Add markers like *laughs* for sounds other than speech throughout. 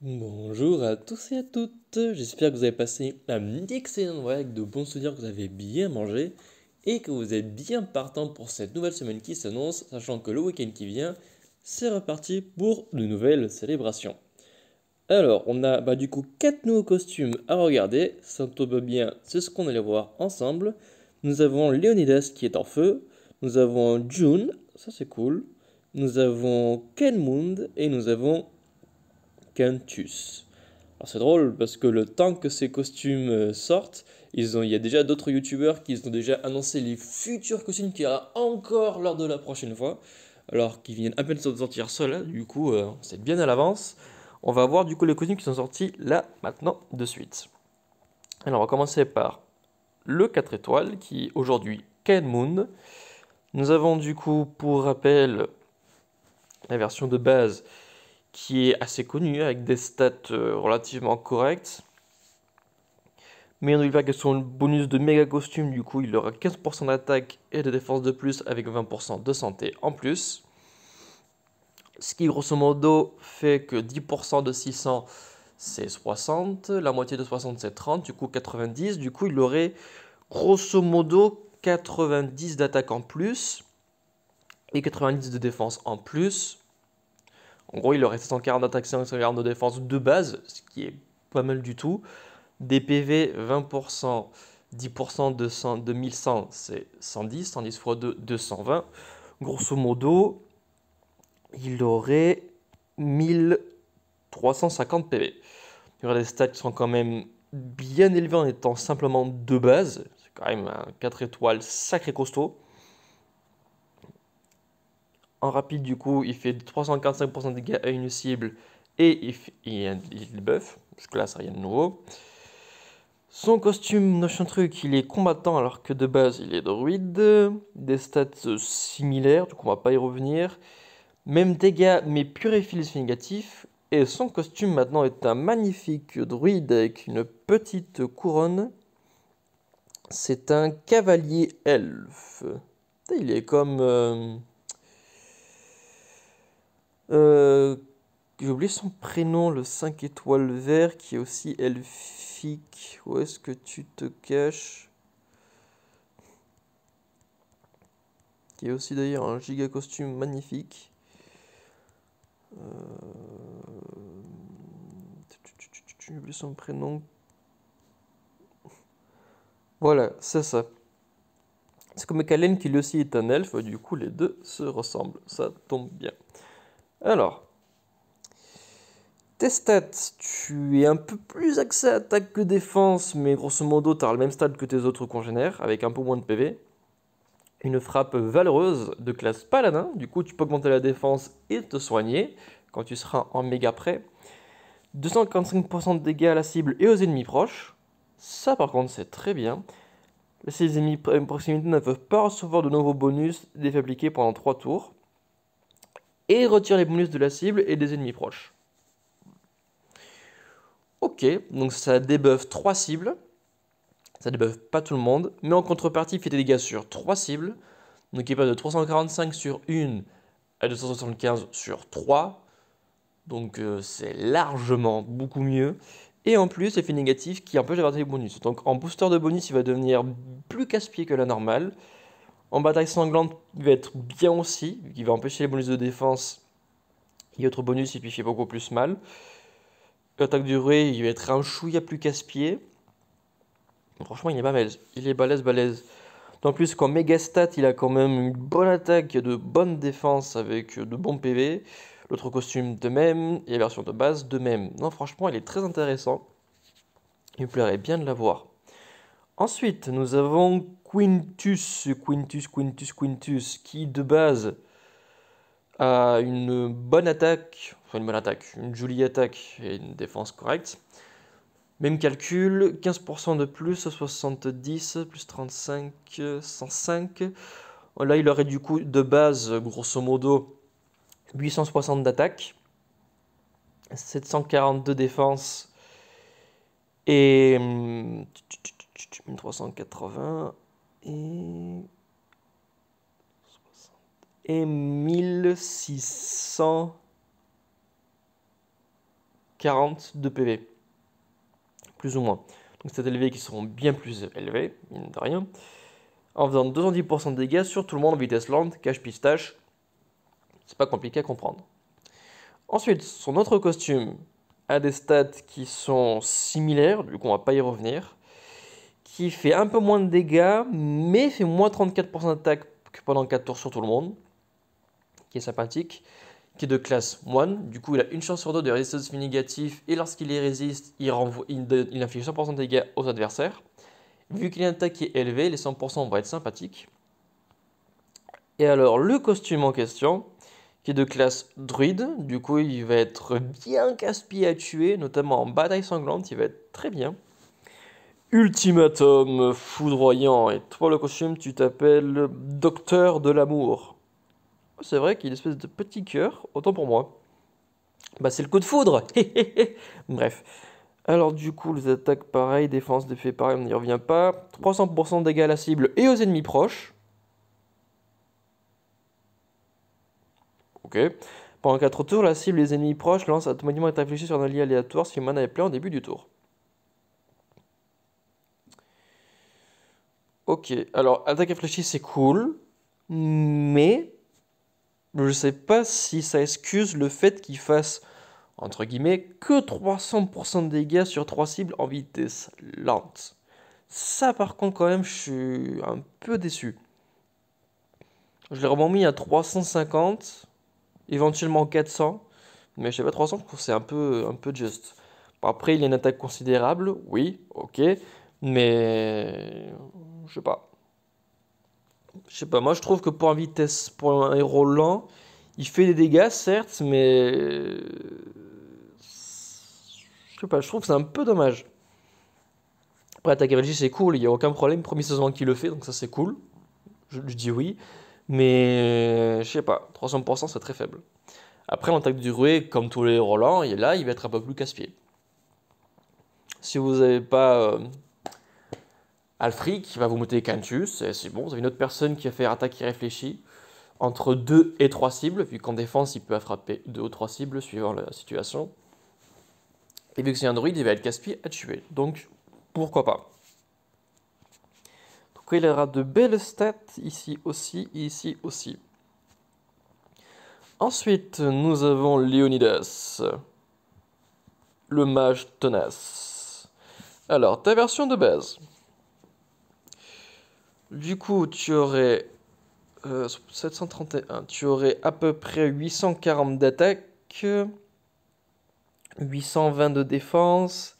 Bonjour à tous et à toutes, j'espère que vous avez passé un excellent week, de bons souvenirs, que vous avez bien mangé et que vous êtes bien partant pour cette nouvelle semaine qui s'annonce, sachant que le week-end qui vient, c'est reparti pour de nouvelles célébrations. Alors, on a bah, du coup 4 nouveaux costumes à regarder, ça tombe bien, c'est ce qu'on allait voir ensemble. Nous avons Leonidas qui est en feu, nous avons June, ça c'est cool, nous avons Kenmund et nous avons alors c'est drôle parce que le temps que ces costumes euh, sortent, ils ont, il y a déjà d'autres youtubeurs qui ont déjà annoncé les futurs costumes qu'il y aura encore lors de la prochaine fois. Alors qu'ils viennent à peine de sortir seuls, hein. du coup c'est euh, bien à l'avance. On va voir du coup les costumes qui sont sortis là maintenant de suite. Alors on va commencer par le 4 étoiles qui est aujourd'hui Ken Moon. Nous avons du coup pour rappel la version de base qui est assez connu, avec des stats euh, relativement correctes. Mais on lui pas que son bonus de méga costume, du coup, il aura 15% d'attaque et de défense de plus avec 20% de santé en plus. Ce qui, grosso modo, fait que 10% de 600, c'est 60. La moitié de 60, c'est 30. Du coup, 90. Du coup, il aurait, grosso modo, 90 d'attaque en plus et 90 de défense en plus. En gros, il aurait 740 140 d'attaque, 740 de défense de base, ce qui est pas mal du tout. Des PV 20%, 10% de, 100, 1100, c'est 110. 110 x 2, 220. Grosso modo, il aurait 1350 PV. Il des stats sont quand même bien élevés en étant simplement de base. C'est quand même un 4 étoiles sacré costaud. En rapide, du coup, il fait 345% de dégâts à une cible et il, il, buff, parce que là, ça rien de nouveau. Son costume, notion truc, il est combattant alors que de base il est druide. Des stats euh, similaires, donc on va pas y revenir. Même dégâts, mais purification négatif. Et son costume maintenant est un magnifique druide avec une petite couronne. C'est un cavalier elfe. Il est comme. Euh, euh, j'ai oublié son prénom, le 5 étoiles vert, qui est aussi elfique. Où est-ce que tu te caches Qui est aussi d'ailleurs un giga costume magnifique. Euh, j'ai oublié son prénom. Voilà, c'est ça. C'est comme Kalen qui lui aussi est un elfe, du coup les deux se ressemblent, ça tombe bien. Alors, tes stats, tu es un peu plus axé attaque que défense, mais grosso modo, tu as le même stade que tes autres congénères, avec un peu moins de PV. Une frappe valeureuse de classe paladin, du coup, tu peux augmenter la défense et te soigner quand tu seras en méga prêt. 245% de dégâts à la cible et aux ennemis proches. Ça, par contre, c'est très bien. Les ennemis en proximité ne peuvent pas recevoir de nouveaux bonus défabriqués pendant 3 tours et retire les bonus de la cible et des ennemis proches. Ok, donc ça débuffe 3 cibles. Ça débuffe pas tout le monde, mais en contrepartie, il fait des dégâts sur 3 cibles. Donc il passe de 345 sur 1 à 275 sur 3. Donc euh, c'est largement beaucoup mieux. Et en plus, fait négatif qui empêche d'avoir des bonus. Donc en booster de bonus, il va devenir plus casse-pied que la normale. En bataille sanglante, il va être bien aussi, il va empêcher les bonus de défense Il y bonus, et puis il fait beaucoup plus mal. Attaque durée, il va être un chouïa plus casse-pied. Franchement, il est pas Il est balèze, balèze. En plus, qu'en méga stat, il a quand même une bonne attaque et de bonnes défenses avec de bons PV. L'autre costume de même, et la version de base de même. Non, franchement, il est très intéressant. Il me plairait bien de l'avoir. Ensuite, nous avons Quintus, Quintus, Quintus, Quintus, qui de base a une bonne attaque, enfin une bonne attaque, une jolie attaque et une défense correcte. Même calcul, 15% de plus, 70, plus 35, 105. Là, il aurait du coup de base, grosso modo, 860 d'attaque, 742 défense et hum, 1380 et. Et 1640 de PV, plus ou moins. Donc c'est élevé qui seront bien plus élevés, mine de rien. En faisant 210% de dégâts sur tout le monde, vitesse land, cash pistache. C'est pas compliqué à comprendre. Ensuite, son autre costume a des stats qui sont similaires, du qu'on on va pas y revenir qui fait un peu moins de dégâts, mais fait moins 34% d'attaque que pendant 4 tours sur tout le monde, qui est sympathique, qui est de classe moine. Du coup, il a une chance sur deux de résister effets négatif, et lorsqu'il y résiste, il, renvoie, inflige 100% de dégâts aux adversaires. Vu qu'il a une attaque qui est élevée, les 100% vont être sympathiques. Et alors, le costume en question, qui est de classe druide, du coup, il va être bien casse-pied à tuer, notamment en bataille sanglante, il va être très bien. Ultimatum foudroyant. Et toi, le costume, tu t'appelles Docteur de l'amour. Oh, c'est vrai qu'il y a une espèce de petit cœur, autant pour moi. Bah, c'est le coup de foudre *laughs* Bref. Alors, du coup, les attaques pareil, défense d'effet pareil, on n'y revient pas. 300% dégâts à la cible et aux ennemis proches. Ok. Pendant 4 tours, la cible et les ennemis proches lancent automatiquement et réfléchie sur un allié aléatoire si le mana est plein au début du tour. Ok, alors attaque réfléchie c'est cool, mais je ne sais pas si ça excuse le fait qu'il fasse, entre guillemets, que 300% de dégâts sur 3 cibles en vitesse lente. Ça par contre quand même je suis un peu déçu. Je l'ai vraiment mis à 350, éventuellement 400, mais je sais pas 300 je c'est un peu, un peu juste. Après il y a une attaque considérable, oui, ok, mais je sais pas. Je sais pas, moi je trouve que pour un vitesse, pour un héros lent, il fait des dégâts, certes, mais. Euh, je sais pas, je trouve que c'est un peu dommage. Après, ta cavalerie, c'est cool, il n'y a aucun problème. Premier saison qui le fait, donc ça c'est cool. Je, dis oui. Mais euh, je sais pas, 300% c'est très faible. Après, l'attaque du ruée, comme tous les héros lents, et là, il va être un peu plus casse-pied. Si vous n'avez pas. Euh, Alfric va vous monter Cantus, et c'est bon, vous avez une autre personne qui va faire attaque irréfléchie, entre 2 et 3 cibles, vu qu'en défense il peut frapper 2 ou 3 cibles suivant la situation. Et vu que c'est un druide, il va être casse à tuer, donc pourquoi pas. Donc il aura de belles stats ici aussi, ici aussi. Ensuite, nous avons Leonidas, le mage tenace. Alors, ta version de base. Du coup, tu aurais 731, euh, tu aurais à peu près 840 d'attaque, 820 de défense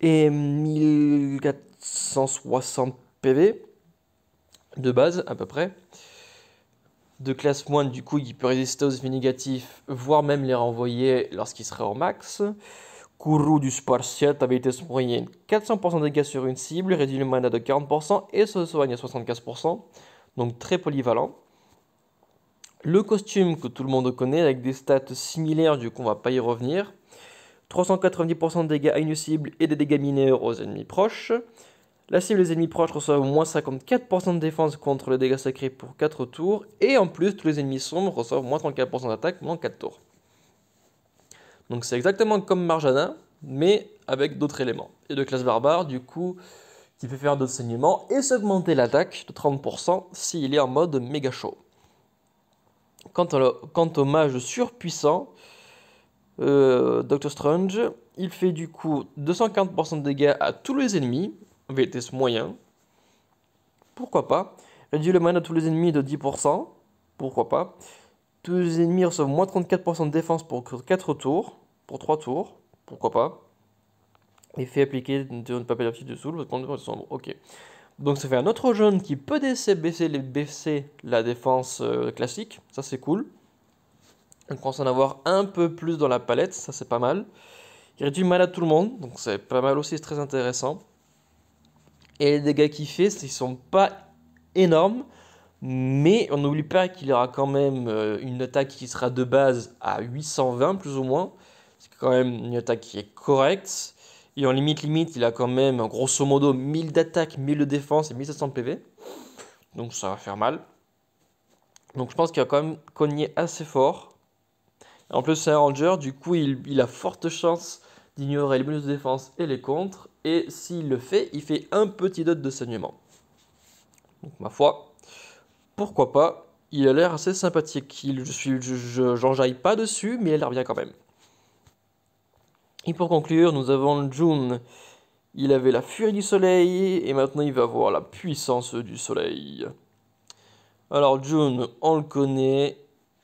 et 1460 PV de base à peu près. De classe moindre, du coup, il peut résister aux effets négatifs, voire même les renvoyer lorsqu'il serait en max. Kourou du sport avait été soigné 400% de dégâts sur une cible, réduit le mana de 40% et se soigne à 75%, donc très polyvalent. Le costume que tout le monde connaît avec des stats similaires, du coup on va pas y revenir. 390% de dégâts à une cible et des dégâts mineurs aux ennemis proches. La cible des ennemis proches reçoit au moins 54% de défense contre les dégâts sacrés pour 4 tours. Et en plus, tous les ennemis sombres reçoivent moins 34% d'attaque moins 4 tours. Donc c'est exactement comme Marjana, mais avec d'autres éléments. Et de classe barbare, du coup, qui peut faire d'autres saignements et s'augmenter l'attaque de 30% s'il est en mode méga chaud. Quant, au, mage surpuissant, Dr. Euh, Doctor Strange, il fait du coup 250% de dégâts à tous les ennemis, VTS moyen, pourquoi pas. Réduit le mana à tous les ennemis de 10%, pourquoi pas. Tous les ennemis reçoivent moins 34% de défense pour 4 tours pour 3 tours, pourquoi pas. Et fait appliquer une papier d'artiste dessous, de Ok. Donc ça fait un autre jaune qui peut baisser, baisser, les, baisser la défense euh, classique, ça c'est cool. On commence à en avoir un peu plus dans la palette, ça c'est pas mal. Il réduit mal à tout le monde, donc c'est pas mal aussi, c'est très intéressant. Et les dégâts qu'il fait, ils sont pas énormes, mais on n'oublie pas qu'il aura quand même euh, une attaque qui sera de base à 820 plus ou moins quand même une attaque qui est correcte. Et en limite-limite, il a quand même grosso modo 1000 d'attaque, 1000 de défense et 1700 PV. Donc ça va faire mal. Donc je pense qu'il va quand même cogner assez fort. En plus, c'est un Ranger, du coup, il, a forte chance d'ignorer les bonus de défense et les contres. Et s'il le fait, il fait un petit dot de saignement. Donc, ma foi, pourquoi pas Il a l'air assez sympathique. Il, je suis, je pas dessus, mais il a l'air bien quand même. Et pour conclure, nous avons June. Il avait la furie du soleil et maintenant il va avoir la puissance du soleil. Alors June, on le connaît,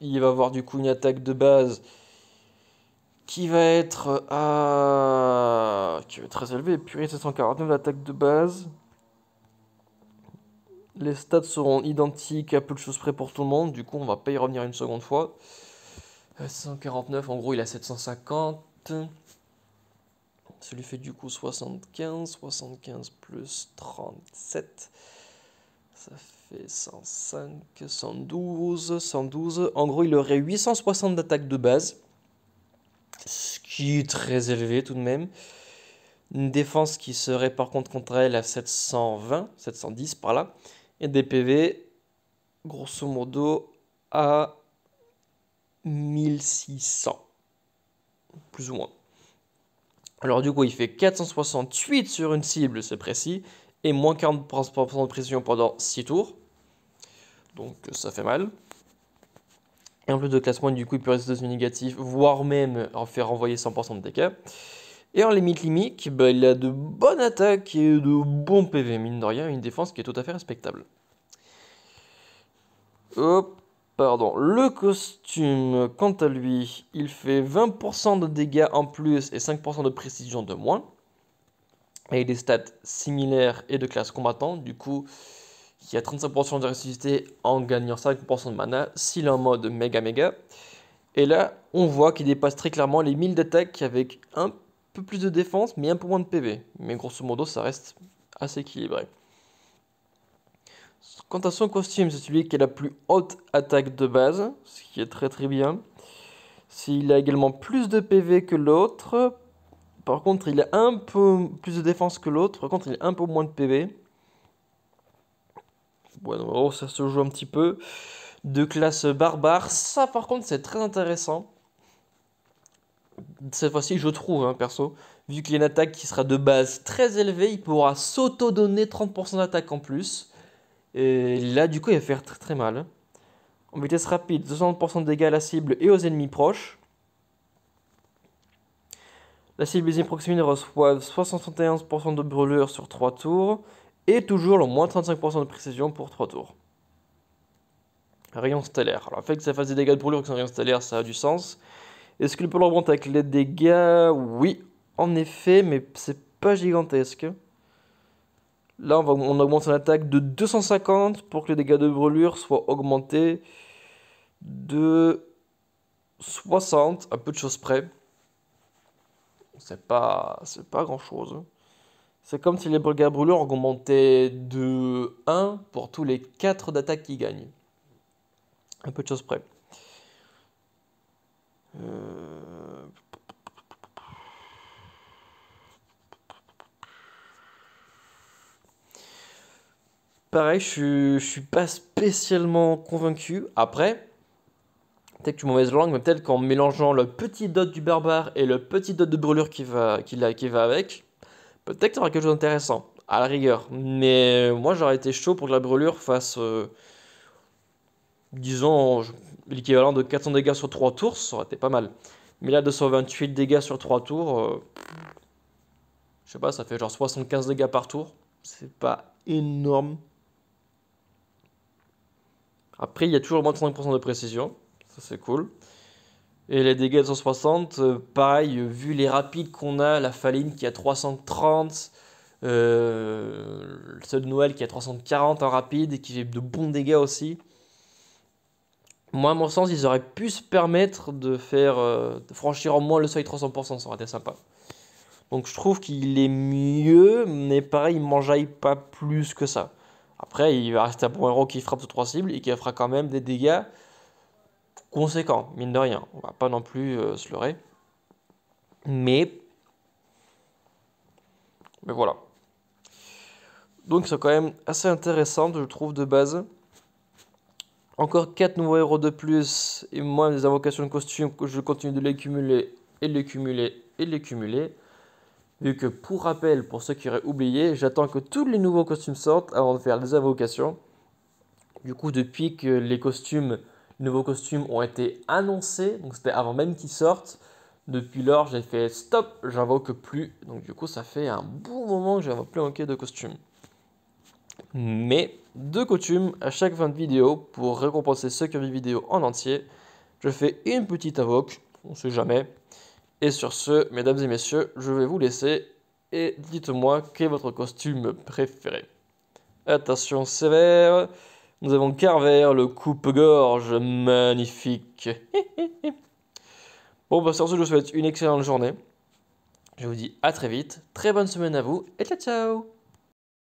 il va avoir du coup une attaque de base qui va être à... qui va être très élevée, purée 749 d'attaque de base. Les stats seront identiques à peu de choses près pour tout le monde, du coup on va pas y revenir une seconde fois. 749, euh, en gros il a 750. Ça lui fait du coup 75. 75 plus 37. Ça fait 105, 112, 112. En gros, il aurait 860 d'attaque de base. Ce qui est très élevé tout de même. Une défense qui serait par contre contre elle à 720, 710 par là. Et des PV, grosso modo, à 1600. Plus ou moins. Alors du coup, il fait 468 sur une cible, c'est précis, et moins 40% de précision pendant 6 tours. Donc ça fait mal. Et en plus de classement, du coup, il peut rester ce négatif, voire même en faire renvoyer 100% de dégâts. Et en limite limite, bah, il a de bonnes attaques et de bons PV, mine de rien, une défense qui est tout à fait respectable. Hop, Pardon. Le costume, quant à lui, il fait 20% de dégâts en plus et 5% de précision de moins. Et des stats similaires et de classe combattant. Du coup, il y a 35% de ressuscité en gagnant 5% de mana s'il est en mode méga méga. Et là, on voit qu'il dépasse très clairement les 1000 d'attaque avec un peu plus de défense mais un peu moins de PV. Mais grosso modo, ça reste assez équilibré. Quant à son costume, c'est celui qui a la plus haute attaque de base, ce qui est très très bien. S'il a également plus de PV que l'autre, par contre il a un peu plus de défense que l'autre, par contre il a un peu moins de PV. Bon, oh, ça se joue un petit peu. De classe barbare, ça par contre c'est très intéressant. Cette fois-ci, je trouve, hein, perso, vu qu'il a une attaque qui sera de base très élevée, il pourra s'auto-donner 30% d'attaque en plus. Et là, du coup, il va faire très très mal. En vitesse rapide, 60% de dégâts à la cible et aux ennemis proches. La cible des proximité reçoit 71% de brûlure sur 3 tours et toujours le moins 35% de précision pour 3 tours. Rayon stellaire. Alors, le fait que ça fasse des dégâts de brûlure avec un rayon stellaire, ça a du sens. Est-ce qu'il peut remonter avec les dégâts Oui, en effet, mais c'est pas gigantesque. Là, on, augmente son attaque de 250 pour que les dégâts de brûlure soient augmentés de 60, un peu de choses près. C'est pas, pas grand chose. C'est comme si les dégâts brûlure augmentaient de 1 pour tous les 4 d'attaque qui gagnent. Un peu de choses près. Euh... pareil, je ne suis pas spécialement convaincu. Après, peut-être que tu mauvaise langue, mais peut-être qu'en mélangeant le petit dot du barbare et le petit dot de brûlure qui va, qui, avec, peut-être que tu aura quelque chose d'intéressant, à la rigueur. Mais moi, j'aurais été chaud pour que la brûlure fasse, euh, disons, l'équivalent de 400 dégâts sur 3 tours, ça aurait été pas mal. Mais là, 228 dégâts sur 3 tours, euh, je sais pas, ça fait genre 75 dégâts par tour. C'est pas énorme. Après, il y a toujours moins de 35% de précision. Ça, c'est cool. Et les dégâts de 160, euh, pareil, euh, vu les rapides qu'on a, la Faline qui a 330, euh, le seul de Noël qui a 340 en rapide et qui fait de bons dégâts aussi. Moi, à mon sens, ils auraient pu se permettre de faire franchir en moins le seuil 300%, ça aurait été sympa. Donc je trouve qu'il est mieux, mais pareil, il m'enjaille pas plus que ça. Après, il va rester un bon héros qui frappe sur trois cibles et qui fera quand même des dégâts conséquents, mine de rien. On va pas non plus euh, se leurrer. Mais. Mais voilà. Donc, c'est quand même assez intéressant, je trouve, de base. Encore 4 nouveaux héros de plus et moins des invocations de costume, je continue de les cumuler et de les cumuler et de les cumuler. Vu que, pour rappel, pour ceux qui auraient oublié, j'attends que tous les nouveaux costumes sortent avant de faire les invocations. Du coup, depuis que les costumes, nouveaux costumes ont été annoncés, donc c'était avant même qu'ils sortent, depuis lors, j'ai fait stop, j'invoque plus. Donc du coup, ça fait un bon moment que j'invoque plus cas de costumes. Mais de coutumes à chaque fin de vidéo pour récompenser ceux qui ont vu vidéo en entier. Je fais une petite invoque, on sait jamais. Et sur ce, mesdames et messieurs, je vais vous laisser et dites-moi quel est votre costume préféré. Attention sévère, nous avons Carver, le coupe-gorge, magnifique. *laughs* bon, bah sur ce, je vous souhaite une excellente journée. Je vous dis à très vite, très bonne semaine à vous et ciao ciao